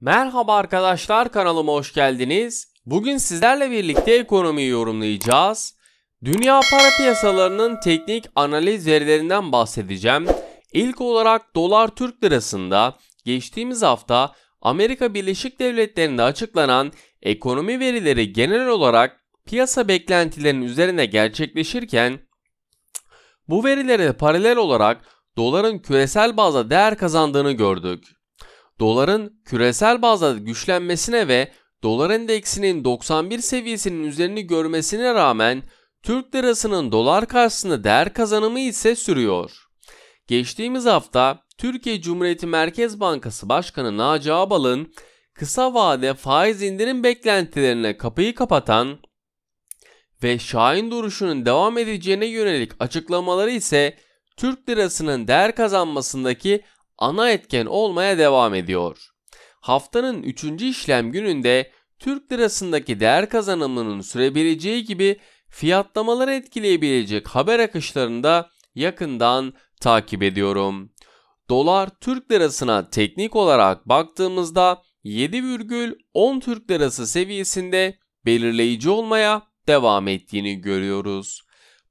Merhaba arkadaşlar kanalıma hoş geldiniz. Bugün sizlerle birlikte ekonomiyi yorumlayacağız. Dünya para piyasalarının teknik analiz verilerinden bahsedeceğim. İlk olarak dolar Türk lirasında geçtiğimiz hafta Amerika Birleşik Devletleri'nde açıklanan ekonomi verileri genel olarak piyasa beklentilerinin üzerine gerçekleşirken bu verilere paralel olarak doların küresel bazda değer kazandığını gördük doların küresel bazda güçlenmesine ve dolar endeksinin 91 seviyesinin üzerini görmesine rağmen Türk lirasının dolar karşısında değer kazanımı ise sürüyor. Geçtiğimiz hafta Türkiye Cumhuriyeti Merkez Bankası Başkanı Naci Abal'ın kısa vade faiz indirim beklentilerine kapıyı kapatan ve Şahin duruşunun devam edeceğine yönelik açıklamaları ise Türk lirasının değer kazanmasındaki ana etken olmaya devam ediyor. Haftanın 3. işlem gününde Türk lirasındaki değer kazanımının sürebileceği gibi fiyatlamaları etkileyebilecek haber akışlarını da yakından takip ediyorum. Dolar Türk lirasına teknik olarak baktığımızda 7,10 Türk lirası seviyesinde belirleyici olmaya devam ettiğini görüyoruz.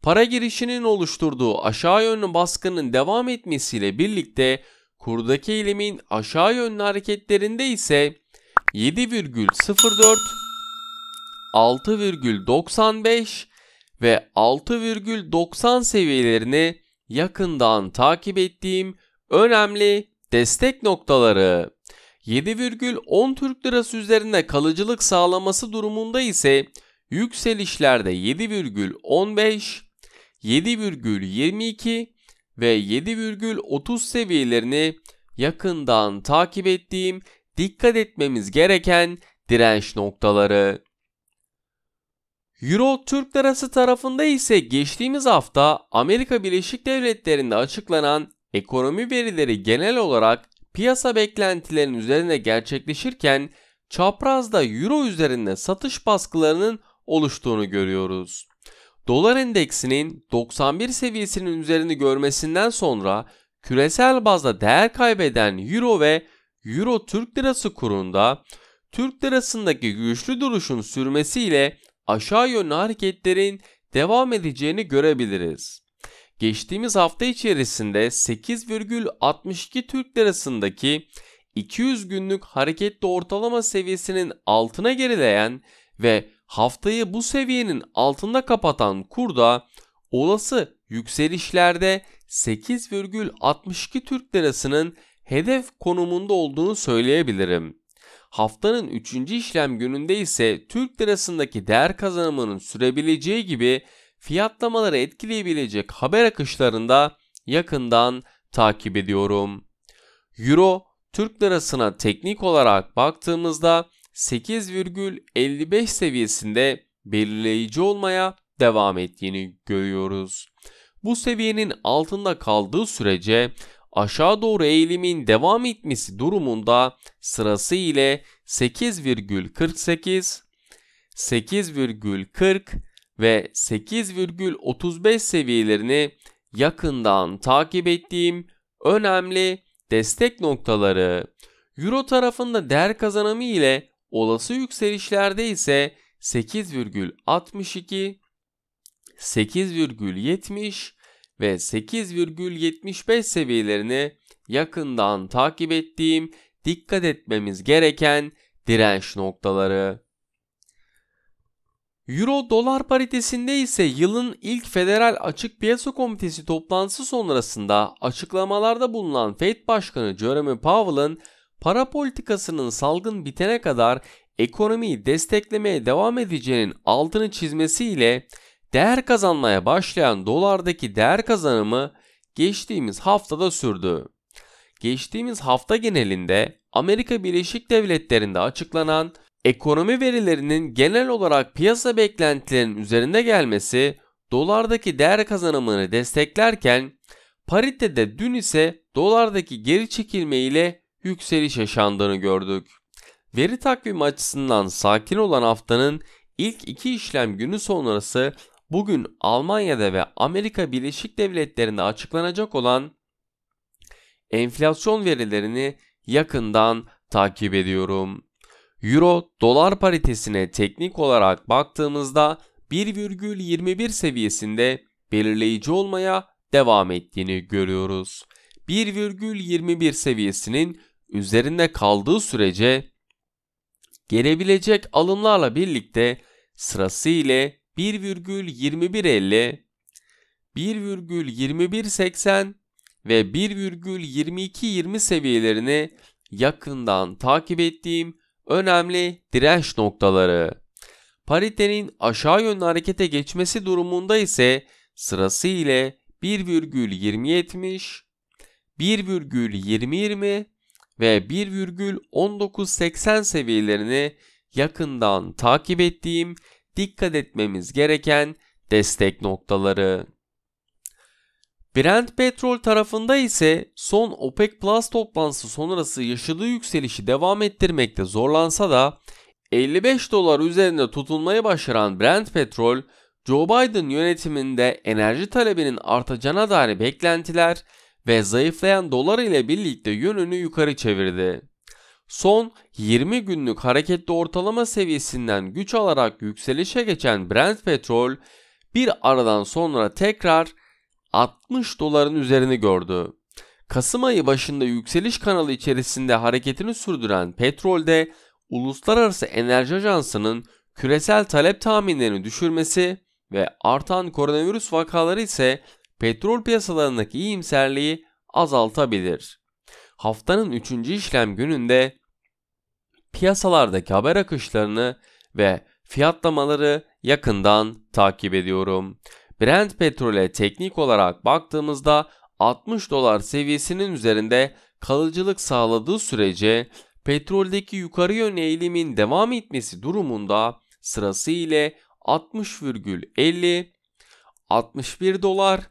Para girişinin oluşturduğu aşağı yönlü baskının devam etmesiyle birlikte Kurdaki eğilimin aşağı yönlü hareketlerinde ise 7,04, 6,95 ve 6,90 seviyelerini yakından takip ettiğim önemli destek noktaları. 7,10 Türk Lirası üzerinde kalıcılık sağlaması durumunda ise yükselişlerde 7,15, 7,22 ve 7,30 seviyelerini yakından takip ettiğim dikkat etmemiz gereken direnç noktaları. Euro Türk Lirası tarafında ise geçtiğimiz hafta Amerika Birleşik Devletleri'nde açıklanan ekonomi verileri genel olarak piyasa beklentilerinin üzerine gerçekleşirken çaprazda euro üzerinde satış baskılarının oluştuğunu görüyoruz. Dolar endeksinin 91 seviyesinin üzerini görmesinden sonra küresel bazda değer kaybeden Euro ve Euro Türk Lirası kurunda Türk Lirası'ndaki güçlü duruşun sürmesiyle aşağı yönlü hareketlerin devam edeceğini görebiliriz. Geçtiğimiz hafta içerisinde 8,62 Türk Lirası'ndaki 200 günlük hareketli ortalama seviyesinin altına gerileyen ve haftayı bu seviyenin altında kapatan kurda olası yükselişlerde 8,62 Türk lirasının hedef konumunda olduğunu söyleyebilirim. Haftanın 3. işlem gününde ise Türk lirasındaki değer kazanımının sürebileceği gibi fiyatlamaları etkileyebilecek haber akışlarında yakından takip ediyorum. Euro Türk lirasına teknik olarak baktığımızda 8,55 seviyesinde belirleyici olmaya devam ettiğini görüyoruz. Bu seviyenin altında kaldığı sürece aşağı doğru eğilimin devam etmesi durumunda sırası ile 8,48, 8,40 ve 8,35 seviyelerini yakından takip ettiğim önemli destek noktaları. Euro tarafında değer kazanımı ile Olası yükselişlerde ise 8,62, 8,70 ve 8,75 seviyelerini yakından takip ettiğim dikkat etmemiz gereken direnç noktaları. Euro dolar paritesinde ise yılın ilk Federal Açık Piyasa Komitesi toplantısı sonrasında açıklamalarda bulunan Fed Başkanı Jeremy Powell'ın para politikasının salgın bitene kadar ekonomiyi desteklemeye devam edeceğinin altını çizmesiyle değer kazanmaya başlayan dolardaki değer kazanımı geçtiğimiz haftada sürdü. Geçtiğimiz hafta genelinde Amerika Birleşik Devletleri'nde açıklanan ekonomi verilerinin genel olarak piyasa beklentilerinin üzerinde gelmesi dolardaki değer kazanımını desteklerken paritede dün ise dolardaki geri çekilme ile yükseliş yaşandığını gördük. Veri takvimi açısından sakin olan haftanın ilk iki işlem günü sonrası bugün Almanya'da ve Amerika Birleşik Devletleri'nde açıklanacak olan enflasyon verilerini yakından takip ediyorum. Euro dolar paritesine teknik olarak baktığımızda 1,21 seviyesinde belirleyici olmaya devam ettiğini görüyoruz. 1,21 seviyesinin üzerinde kaldığı sürece gelebilecek alımlarla birlikte sırası ile 1,2150, 1,2180 ve 1,2220 seviyelerini yakından takip ettiğim önemli direnç noktaları. Paritenin aşağı yönlü harekete geçmesi durumunda ise sırası ile 1,2070, 1,2020 ve 1,1980 seviyelerini yakından takip ettiğim dikkat etmemiz gereken destek noktaları. Brent petrol tarafında ise son OPEC Plus toplantısı sonrası yaşadığı yükselişi devam ettirmekte zorlansa da 55 dolar üzerinde tutulmayı başaran Brent petrol Joe Biden yönetiminde enerji talebinin artacağına dair beklentiler ve zayıflayan dolar ile birlikte yönünü yukarı çevirdi. Son 20 günlük hareketli ortalama seviyesinden güç alarak yükselişe geçen Brent petrol bir aradan sonra tekrar 60 doların üzerini gördü. Kasım ayı başında yükseliş kanalı içerisinde hareketini sürdüren petrolde Uluslararası Enerji Ajansı'nın küresel talep tahminlerini düşürmesi ve artan koronavirüs vakaları ise petrol piyasalarındaki iyimserliği azaltabilir. Haftanın 3. işlem gününde piyasalardaki haber akışlarını ve fiyatlamaları yakından takip ediyorum. Brent petrole teknik olarak baktığımızda 60 dolar seviyesinin üzerinde kalıcılık sağladığı sürece petroldeki yukarı yön eğilimin devam etmesi durumunda sırası ile 60,50, 61 dolar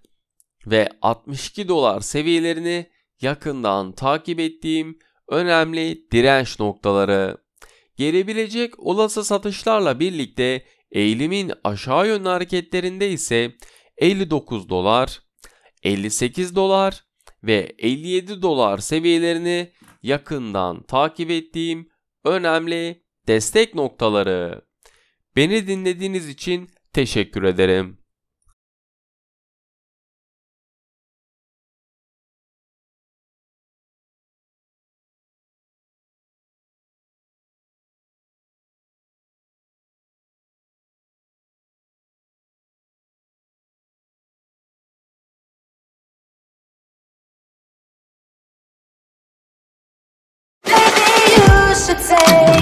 ve 62 dolar seviyelerini yakından takip ettiğim önemli direnç noktaları. Gelebilecek olası satışlarla birlikte eğilimin aşağı yönlü hareketlerinde ise 59 dolar, 58 dolar ve 57 dolar seviyelerini yakından takip ettiğim önemli destek noktaları. Beni dinlediğiniz için teşekkür ederim. should say.